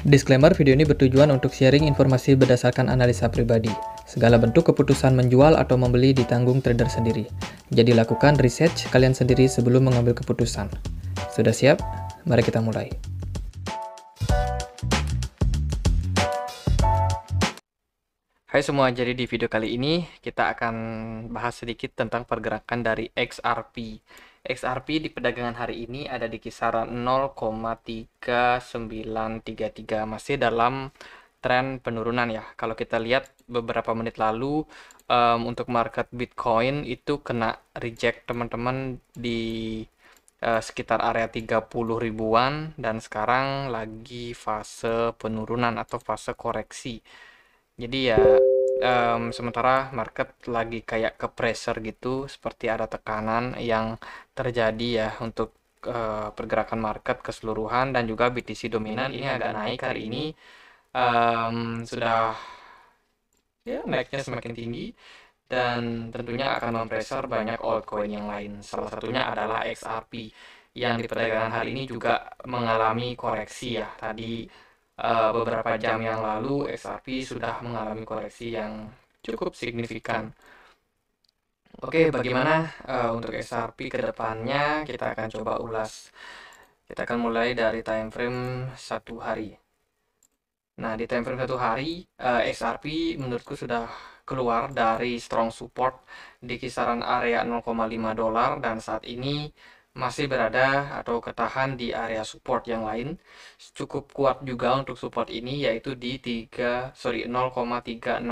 Disclaimer, video ini bertujuan untuk sharing informasi berdasarkan analisa pribadi. Segala bentuk keputusan menjual atau membeli ditanggung trader sendiri. Jadi lakukan research kalian sendiri sebelum mengambil keputusan. Sudah siap? Mari kita mulai. Hai semua, jadi di video kali ini kita akan bahas sedikit tentang pergerakan dari XRP. XRP di perdagangan hari ini ada di kisaran 0,3933 masih dalam tren penurunan ya. Kalau kita lihat beberapa menit lalu um, untuk market Bitcoin itu kena reject teman-teman di uh, sekitar area 30 ribuan dan sekarang lagi fase penurunan atau fase koreksi. Jadi ya um, sementara market lagi kayak ke pressure gitu seperti ada tekanan yang terjadi ya untuk uh, pergerakan market keseluruhan dan juga BTC dominan ini agak naik hari ini um, sudah ya naiknya semakin tinggi dan tentunya akan mempressure banyak altcoin yang lain salah satunya adalah XRP yang di perdagangan hari ini juga mengalami koreksi ya tadi Eh, beberapa jam yang lalu XRP sudah mengalami koreksi yang cukup signifikan. Oke, bagaimana uh, untuk XRP ke depannya? Kita akan coba ulas. Kita akan mulai dari time frame satu hari. Nah, di time frame satu hari, uh, eh, XRP menurutku sudah keluar dari strong support di kisaran area 0,5 dolar dan saat ini masih berada atau ketahan di area support yang lain cukup kuat juga untuk support ini yaitu di 3 sorry 0,36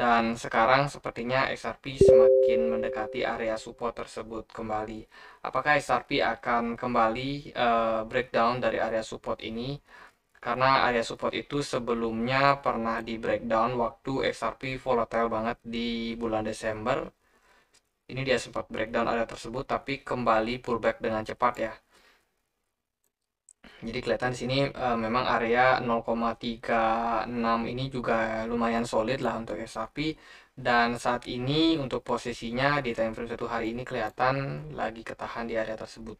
dan sekarang sepertinya XRP semakin mendekati area support tersebut kembali apakah XRP akan kembali uh, breakdown dari area support ini karena area support itu sebelumnya pernah di breakdown waktu XRP volatile banget di bulan Desember ini dia sempat breakdown area tersebut tapi kembali pullback dengan cepat ya. Jadi kelihatan di sini e, memang area 0,36 ini juga lumayan solid lah untuk sapi dan saat ini untuk posisinya di time frame satu hari ini kelihatan lagi ketahan di area tersebut.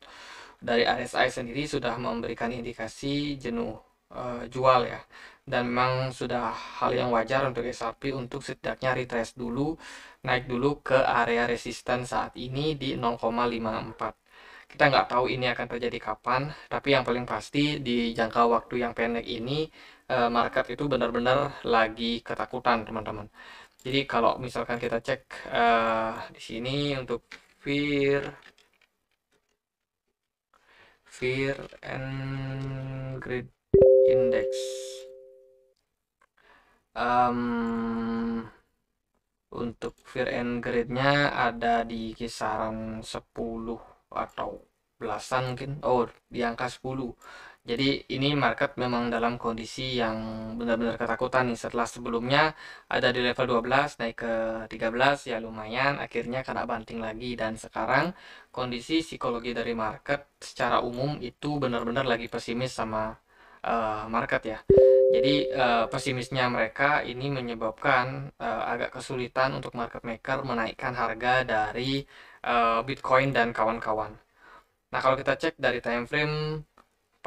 Dari RSI sendiri sudah memberikan indikasi jenuh e, jual ya dan memang sudah hal yang wajar untuk SRP untuk setidaknya retrace dulu naik dulu ke area resisten saat ini di 0,54 kita nggak tahu ini akan terjadi kapan tapi yang paling pasti di jangka waktu yang pendek ini eh, market itu benar-benar lagi ketakutan teman-teman jadi kalau misalkan kita cek uh, di sini untuk fear fear and greed index um, untuk fear and greed nya ada di kisaran 10 atau belasan mungkin oh di angka 10 jadi ini market memang dalam kondisi yang benar-benar ketakutan nih setelah sebelumnya ada di level 12 naik ke 13 ya lumayan akhirnya kena banting lagi dan sekarang kondisi psikologi dari market secara umum itu benar-benar lagi pesimis sama uh, market ya. Jadi uh, pesimisnya mereka ini menyebabkan uh, agak kesulitan untuk market maker menaikkan harga dari uh, Bitcoin dan kawan-kawan. Nah, kalau kita cek dari time frame 4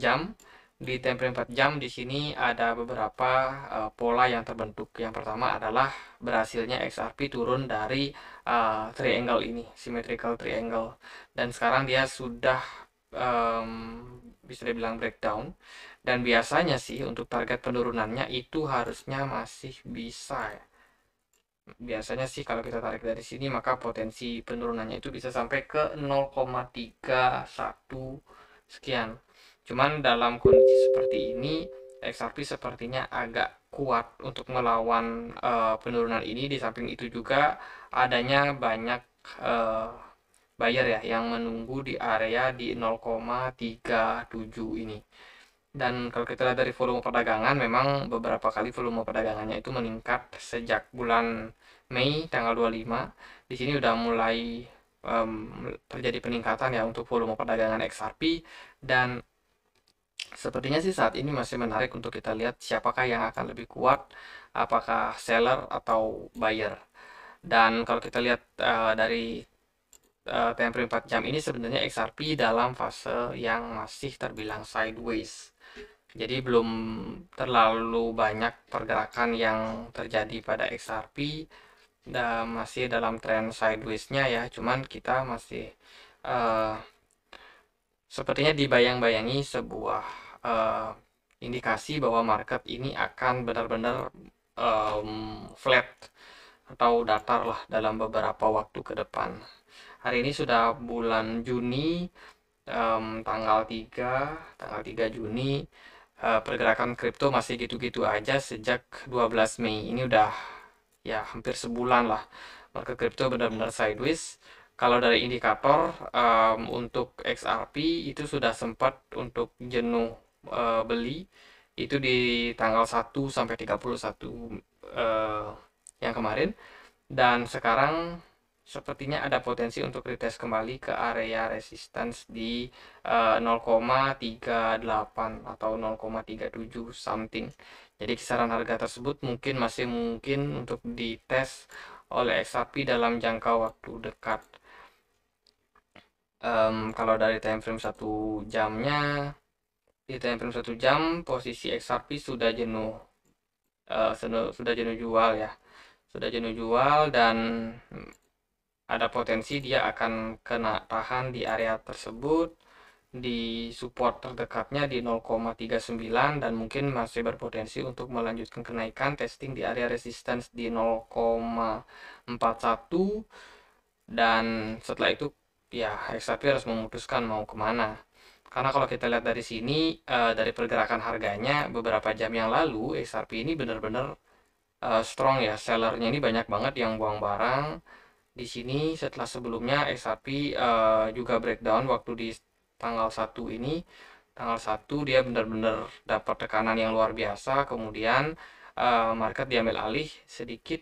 jam, di time frame 4 jam di sini ada beberapa uh, pola yang terbentuk. Yang pertama adalah berhasilnya XRP turun dari uh, triangle ini, symmetrical triangle. Dan sekarang dia sudah um, bisa dibilang breakdown dan biasanya sih untuk target penurunannya itu harusnya masih bisa ya biasanya sih kalau kita tarik dari sini maka potensi penurunannya itu bisa sampai ke 0,31 sekian cuman dalam kondisi seperti ini XRP sepertinya agak kuat untuk melawan uh, penurunan ini di samping itu juga adanya banyak uh, buyer ya yang menunggu di area di 0,37 ini dan kalau kita lihat dari volume perdagangan memang beberapa kali volume perdagangannya itu meningkat sejak bulan Mei tanggal 25 di sini udah mulai um, terjadi peningkatan ya untuk volume perdagangan XRP dan sepertinya sih saat ini masih menarik untuk kita lihat siapakah yang akan lebih kuat apakah seller atau buyer dan kalau kita lihat uh, dari time frame 4 jam ini sebenarnya XRP dalam fase yang masih terbilang sideways. Jadi belum terlalu banyak pergerakan yang terjadi pada XRP dan eh, masih dalam tren sideways-nya ya. Cuman kita masih uh, sepertinya dibayang-bayangi sebuah uh, indikasi bahwa market ini akan benar-benar um, flat atau datar lah dalam beberapa waktu ke depan hari ini sudah bulan Juni um, tanggal 3 tanggal 3 Juni uh, pergerakan kripto masih gitu-gitu aja sejak 12 Mei ini udah ya hampir sebulan lah market kripto benar-benar sideways kalau dari indikator um, untuk XRP itu sudah sempat untuk jenuh uh, beli itu di tanggal 1 sampai 31 uh, eh, yang kemarin dan sekarang sepertinya ada potensi untuk retest kembali ke area resistance di uh, eh, 0,38 atau 0,37 something. Jadi kisaran harga tersebut mungkin masih mungkin untuk dites oleh XRP dalam jangka waktu dekat. Um, kalau dari time frame 1 jamnya di time frame 1 jam posisi XRP sudah jenuh uh, sudah jenuh jual ya. Sudah jenuh jual dan ada potensi dia akan kena tahan di area tersebut di support terdekatnya di 0,39 dan mungkin masih berpotensi untuk melanjutkan kenaikan testing di area resistance di 0,41 dan setelah itu ya XRP harus memutuskan mau kemana karena kalau kita lihat dari sini eh, dari pergerakan harganya beberapa jam yang lalu XRP ini benar-benar eh, strong ya sellernya ini banyak banget yang buang barang di sini setelah sebelumnya XRP uh, eh, juga breakdown waktu di tanggal 1 ini tanggal 1 dia benar-benar dapat tekanan yang luar biasa kemudian uh, market diambil alih sedikit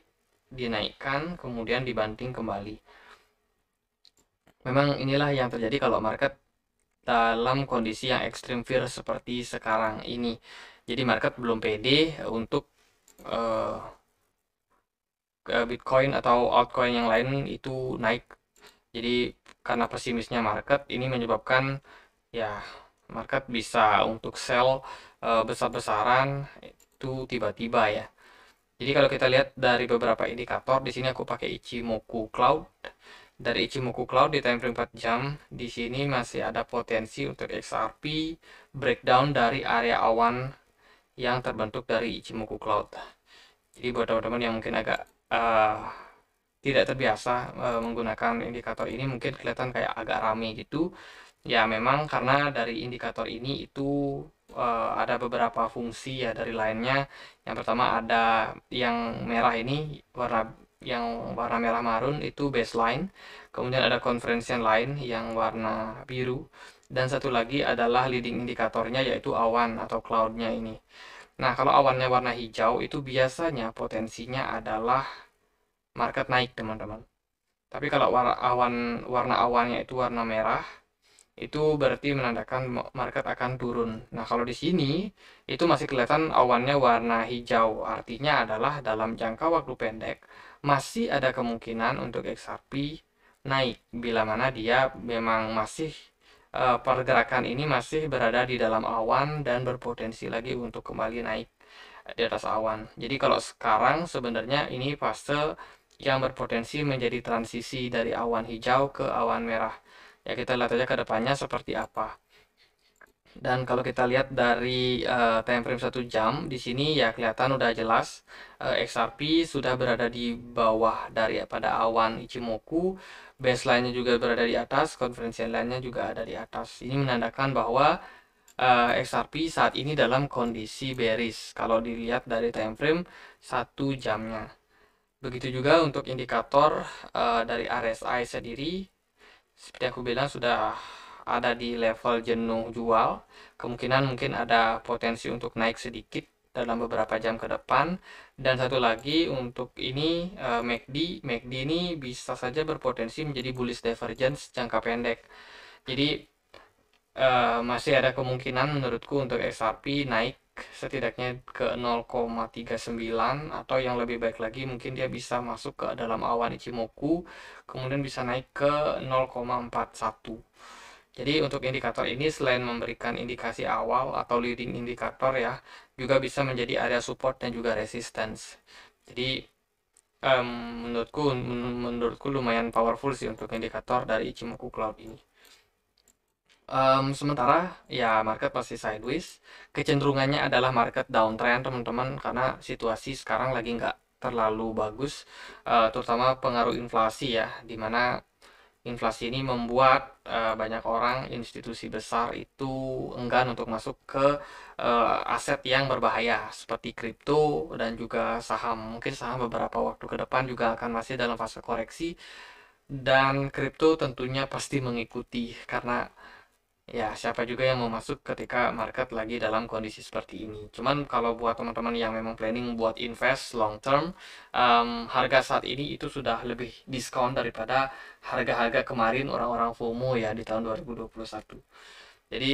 dinaikkan kemudian dibanting kembali memang inilah yang terjadi kalau market dalam kondisi yang ekstrim fear seperti sekarang ini jadi market belum pede untuk uh, Bitcoin atau altcoin yang lain itu naik. Jadi karena pesimisnya market ini menyebabkan ya market bisa untuk sell e, besar-besaran itu tiba-tiba ya. Jadi kalau kita lihat dari beberapa indikator di sini aku pakai Ichimoku Cloud. Dari Ichimoku Cloud di time frame 4 jam di sini masih ada potensi untuk XRP breakdown dari area awan yang terbentuk dari Ichimoku Cloud. Jadi buat teman-teman yang mungkin agak uh, tidak terbiasa uh, menggunakan indikator ini mungkin kelihatan kayak agak rame gitu ya memang karena dari indikator ini itu uh, ada beberapa fungsi ya dari lainnya yang pertama ada yang merah ini warna yang warna merah marun itu baseline kemudian ada konferensi yang lain yang warna biru dan satu lagi adalah leading indikatornya yaitu awan atau cloudnya ini Nah, kalau awannya warna hijau itu biasanya potensinya adalah market naik, teman-teman. Tapi kalau warna awan warna awannya itu warna merah, itu berarti menandakan market akan turun. Nah, kalau di sini itu masih kelihatan awannya warna hijau. Artinya adalah dalam jangka waktu pendek masih ada kemungkinan untuk XRP naik bila mana dia memang masih Eh, pergerakan ini masih berada di dalam awan dan berpotensi lagi untuk kembali naik eh, di atas awan. Jadi kalau sekarang sebenarnya ini fase yang berpotensi menjadi transisi dari awan hijau ke awan merah. Ya kita lihat saja ke depannya seperti apa dan kalau kita lihat dari uh, time frame 1 jam di sini ya kelihatan udah jelas uh, eh, XRP sudah berada di bawah dari pada awan Ichimoku baseline-nya juga berada di atas konferensi lainnya juga ada di atas ini menandakan bahwa uh, eh, XRP saat ini dalam kondisi bearish kalau dilihat dari time frame 1 jamnya begitu juga untuk indikator uh, dari RSI sendiri seperti aku bilang sudah ada di level jenuh jual, kemungkinan mungkin ada potensi untuk naik sedikit dalam beberapa jam ke depan. Dan satu lagi untuk ini uh, eh, MACD, MACD ini bisa saja berpotensi menjadi bullish divergence jangka pendek. Jadi uh, masih ada kemungkinan menurutku untuk XRP naik setidaknya ke 0,39 atau yang lebih baik lagi mungkin dia bisa masuk ke dalam awan Ichimoku kemudian bisa naik ke 0,41 jadi untuk indikator ini selain memberikan indikasi awal atau leading indikator ya, juga bisa menjadi area support dan juga resistance. Jadi um, menurutku menurutku lumayan powerful sih untuk indikator dari Ichimoku Cloud ini. Um, sementara ya market pasti sideways kecenderungannya adalah market downtrend teman-teman karena situasi sekarang lagi nggak terlalu bagus uh, terutama pengaruh inflasi ya dimana inflasi ini membuat uh, banyak orang institusi besar itu enggan untuk masuk ke uh, aset yang berbahaya seperti kripto dan juga saham. Mungkin saham beberapa waktu ke depan juga akan masih dalam fase koreksi dan kripto tentunya pasti mengikuti karena ya siapa juga yang mau masuk ketika market lagi dalam kondisi seperti ini. Cuman kalau buat teman-teman yang memang planning buat invest long term, um, harga saat ini itu sudah lebih diskon daripada harga-harga kemarin orang-orang FOMO ya di tahun 2021. Jadi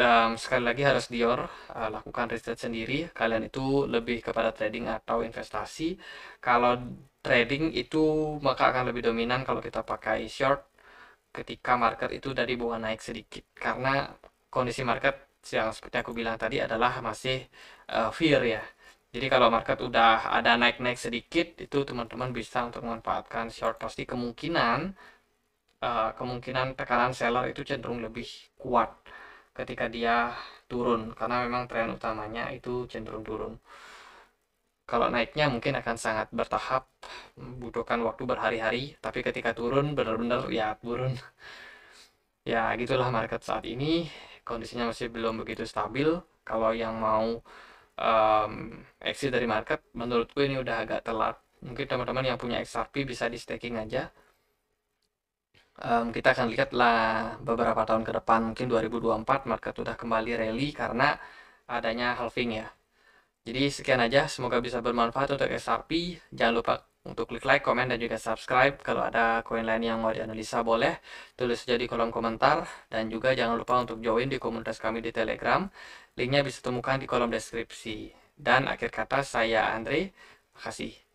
um, sekali lagi harus Dior uh, lakukan riset sendiri. Kalian itu lebih kepada trading atau investasi. Kalau trading itu maka akan lebih dominan kalau kita pakai short ketika market itu dari bunga naik sedikit karena kondisi market yang seperti aku bilang tadi adalah masih uh, fear ya jadi kalau market udah ada naik-naik sedikit itu teman-teman bisa untuk memanfaatkan short pasti kemungkinan uh, kemungkinan tekanan seller itu cenderung lebih kuat ketika dia turun karena memang tren utamanya itu cenderung turun kalau naiknya mungkin akan sangat bertahap, membutuhkan waktu berhari-hari, tapi ketika turun benar-benar ya turun. Ya gitulah market saat ini, kondisinya masih belum begitu stabil. Kalau yang mau um, exit dari market, menurutku ini udah agak telat. Mungkin teman-teman yang punya XRP bisa di staking aja. Um, kita akan lihatlah beberapa tahun ke depan, mungkin 2024 market udah kembali rally karena adanya halving ya. Jadi sekian aja, semoga bisa bermanfaat untuk SRP. Jangan lupa untuk klik like, komen, dan juga subscribe. Kalau ada koin lain yang mau dianalisa boleh, tulis saja di kolom komentar. Dan juga jangan lupa untuk join di komunitas kami di Telegram. Linknya bisa temukan di kolom deskripsi. Dan akhir kata saya Andre, makasih.